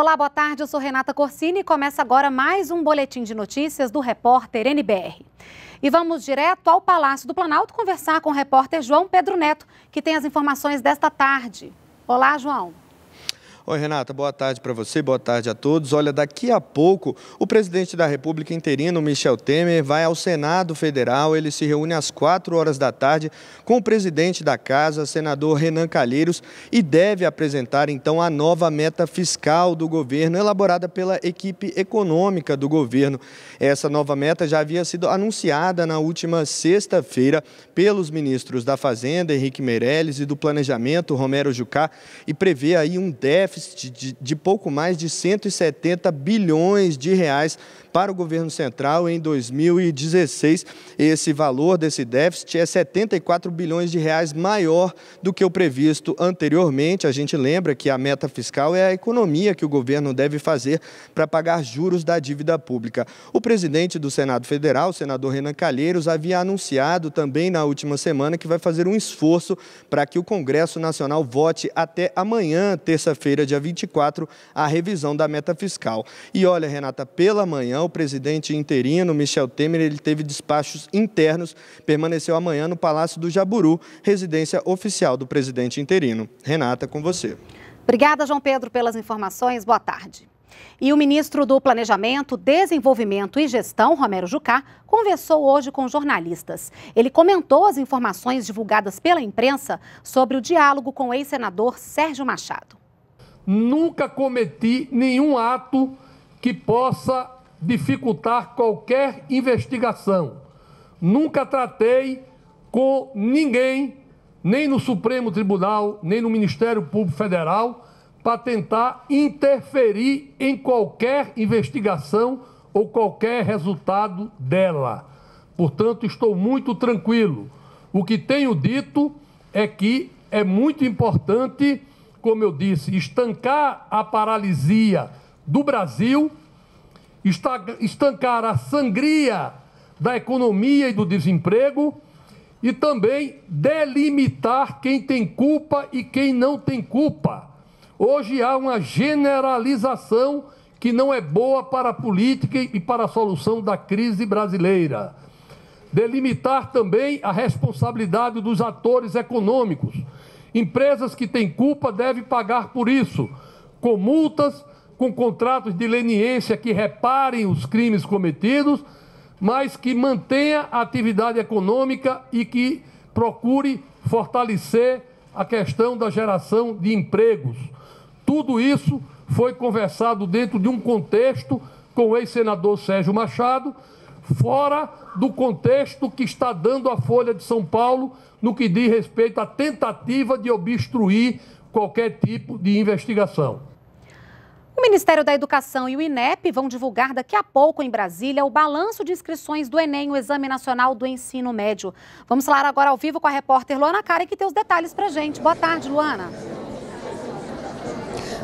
Olá, boa tarde. Eu sou Renata Corsini e começa agora mais um boletim de notícias do repórter NBR. E vamos direto ao Palácio do Planalto conversar com o repórter João Pedro Neto, que tem as informações desta tarde. Olá, João. Oi, Renata, boa tarde para você, boa tarde a todos. Olha, daqui a pouco, o presidente da República interino, Michel Temer, vai ao Senado Federal. Ele se reúne às 4 horas da tarde com o presidente da Casa, senador Renan Calheiros, e deve apresentar, então, a nova meta fiscal do governo, elaborada pela equipe econômica do governo. Essa nova meta já havia sido anunciada na última sexta-feira pelos ministros da Fazenda, Henrique Meirelles, e do Planejamento, Romero Jucá, e prevê aí um déficit déficit de, de pouco mais de 170 bilhões de reais para o governo central em 2016. Esse valor desse déficit é 74 bilhões de reais maior do que o previsto anteriormente. A gente lembra que a meta fiscal é a economia que o governo deve fazer para pagar juros da dívida pública. O presidente do Senado Federal, senador Renan Calheiros, havia anunciado também na última semana que vai fazer um esforço para que o Congresso Nacional vote até amanhã, terça-feira, dia 24, a revisão da meta fiscal. E olha, Renata, pela manhã, o presidente interino, Michel Temer, ele teve despachos internos, permaneceu amanhã no Palácio do Jaburu, residência oficial do presidente interino. Renata, com você. Obrigada, João Pedro, pelas informações. Boa tarde. E o ministro do Planejamento, Desenvolvimento e Gestão, Romero Jucá, conversou hoje com jornalistas. Ele comentou as informações divulgadas pela imprensa sobre o diálogo com o ex-senador Sérgio Machado. Nunca cometi nenhum ato que possa dificultar qualquer investigação. Nunca tratei com ninguém, nem no Supremo Tribunal, nem no Ministério Público Federal, para tentar interferir em qualquer investigação ou qualquer resultado dela. Portanto, estou muito tranquilo. O que tenho dito é que é muito importante, como eu disse, estancar a paralisia do Brasil estancar a sangria da economia e do desemprego e também delimitar quem tem culpa e quem não tem culpa. Hoje há uma generalização que não é boa para a política e para a solução da crise brasileira. Delimitar também a responsabilidade dos atores econômicos. Empresas que têm culpa devem pagar por isso, com multas com contratos de leniência que reparem os crimes cometidos, mas que mantenha a atividade econômica e que procure fortalecer a questão da geração de empregos. Tudo isso foi conversado dentro de um contexto com o ex-senador Sérgio Machado, fora do contexto que está dando a Folha de São Paulo no que diz respeito à tentativa de obstruir qualquer tipo de investigação. O Ministério da Educação e o INEP vão divulgar daqui a pouco em Brasília o balanço de inscrições do Enem, o Exame Nacional do Ensino Médio. Vamos falar agora ao vivo com a repórter Luana Cara, que tem os detalhes pra gente. Boa tarde, Luana.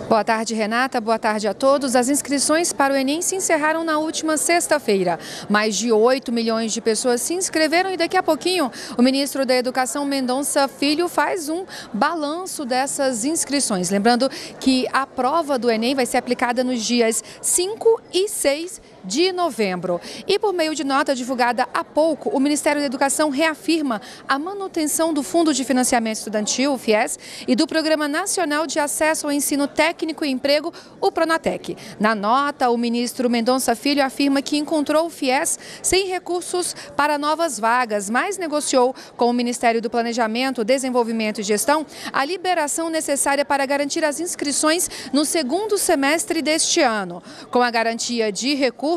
Boa tarde, Renata. Boa tarde a todos. As inscrições para o Enem se encerraram na última sexta-feira. Mais de 8 milhões de pessoas se inscreveram e daqui a pouquinho o ministro da Educação, Mendonça Filho, faz um balanço dessas inscrições. Lembrando que a prova do Enem vai ser aplicada nos dias 5 e 6 de de novembro. E por meio de nota divulgada há pouco, o Ministério da Educação reafirma a manutenção do Fundo de Financiamento Estudantil, o FIES, e do Programa Nacional de Acesso ao Ensino Técnico e Emprego, o Pronatec. Na nota, o ministro Mendonça Filho afirma que encontrou o FIES sem recursos para novas vagas, mas negociou com o Ministério do Planejamento, Desenvolvimento e Gestão a liberação necessária para garantir as inscrições no segundo semestre deste ano. Com a garantia de recursos,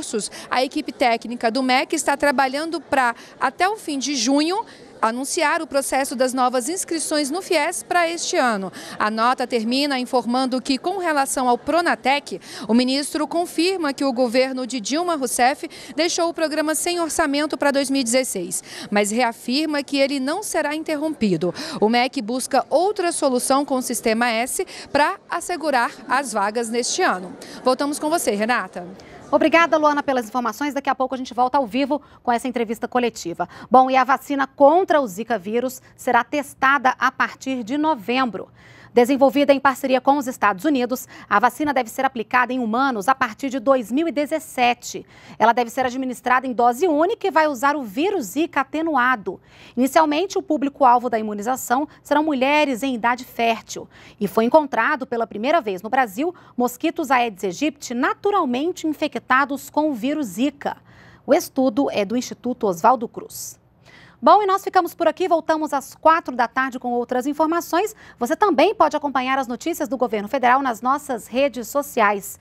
a equipe técnica do MEC está trabalhando para, até o fim de junho, anunciar o processo das novas inscrições no FIES para este ano. A nota termina informando que, com relação ao Pronatec, o ministro confirma que o governo de Dilma Rousseff deixou o programa sem orçamento para 2016, mas reafirma que ele não será interrompido. O MEC busca outra solução com o Sistema S para assegurar as vagas neste ano. Voltamos com você, Renata. Obrigada, Luana, pelas informações. Daqui a pouco a gente volta ao vivo com essa entrevista coletiva. Bom, e a vacina contra o Zika vírus será testada a partir de novembro. Desenvolvida em parceria com os Estados Unidos, a vacina deve ser aplicada em humanos a partir de 2017. Ela deve ser administrada em dose única e vai usar o vírus Zika atenuado. Inicialmente, o público-alvo da imunização serão mulheres em idade fértil. E foi encontrado pela primeira vez no Brasil mosquitos Aedes aegypti naturalmente infectados com o vírus Zika. O estudo é do Instituto Oswaldo Cruz. Bom, e nós ficamos por aqui, voltamos às quatro da tarde com outras informações. Você também pode acompanhar as notícias do governo federal nas nossas redes sociais.